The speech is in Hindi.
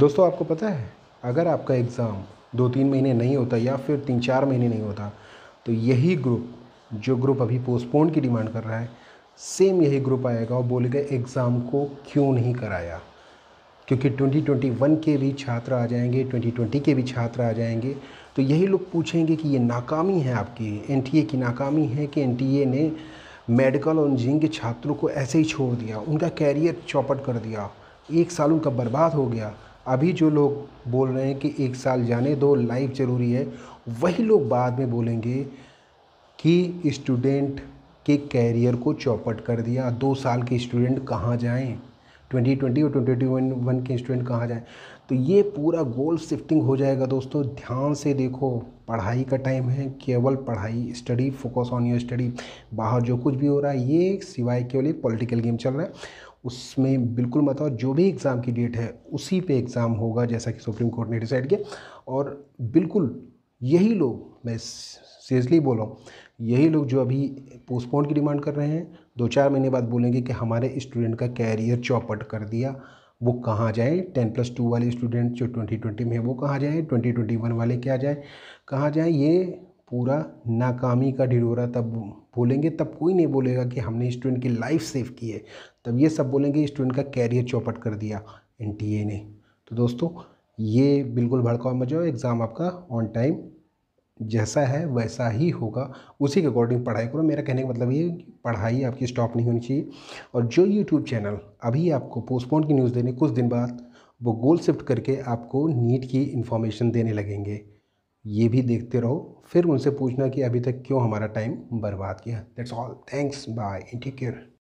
दोस्तों आपको पता है अगर आपका एग्ज़ाम दो तीन महीने नहीं होता या फिर तीन चार महीने नहीं होता तो यही ग्रुप जो ग्रुप अभी पोस्टपोन की डिमांड कर रहा है सेम यही ग्रुप आएगा और बोलेगा एग्ज़ाम को क्यों नहीं कराया क्योंकि 2021 के भी छात्र आ जाएंगे 2020 के भी छात्र आ जाएंगे तो यही लोग पूछेंगे कि ये नाकामी है आपकी एन की नाकामी है कि एन ने मेडिकल और इंजीनियरिंग के छात्रों को ऐसे ही छोड़ दिया उनका कैरियर चौपट कर दिया एक साल उनका बर्बाद हो गया अभी जो लोग बोल रहे हैं कि एक साल जाने दो लाइफ ज़रूरी है वही लोग बाद में बोलेंगे कि स्टूडेंट के कैरियर को चौपट कर दिया दो साल के स्टूडेंट कहाँ जाएँ ट्वेंटी ट्वेंटी और ट्वेंटी वन के स्टूडेंट कहाँ जाएँ तो ये पूरा गोल शिफ्टिंग हो जाएगा दोस्तों ध्यान से देखो पढ़ाई का टाइम है केवल पढ़ाई study focus on your study बाहर जो कुछ भी हो रहा है ये सिवाय केवल एक पॉलिटिकल गेम चल रहा है उसमें बिल्कुल मत और जो भी एग्ज़ाम की डेट है उसी पे एग्ज़ाम होगा जैसा कि सुप्रीम कोर्ट ने डिसाइड किया और बिल्कुल यही लोग मैं सीरियसली बोल रहा हूँ यही लोग जो अभी पोस्टपोन की डिमांड कर रहे हैं दो चार महीने बाद बोलेंगे कि हमारे स्टूडेंट का कैरियर चौपट कर दिया वो कहाँ जाए टेन प्लस टू वाले स्टूडेंट जो ट्वेंटी ट्वेंटी में है वो कहाँ जाए ट्वेंटी ट्वेंटी वन वाले क्या जाए कहाँ जाए ये पूरा नाकामी का ढिढोरा तब बोलेंगे तब कोई नहीं बोलेगा कि हमने स्टूडेंट की लाइफ सेव की है तब ये सब बोलेंगे स्टूडेंट का कैरियर चौपट कर दिया एन ने तो दोस्तों ये बिल्कुल भड़का मत एग्ज़ाम आपका ऑन टाइम जैसा है वैसा ही होगा उसी के अकॉर्डिंग पढ़ाई करो मेरा कहने का मतलब ये पढ़ाई आपकी स्टॉप नहीं होनी चाहिए और जो यूट्यूब चैनल अभी आपको पोस्टपोन की न्यूज़ देने कुछ दिन बाद वो गोल शिफ्ट करके आपको नीट की इन्फॉर्मेशन देने लगेंगे ये भी देखते रहो फिर उनसे पूछना कि अभी तक क्यों हमारा टाइम बर्बाद किया that's all thanks bye take care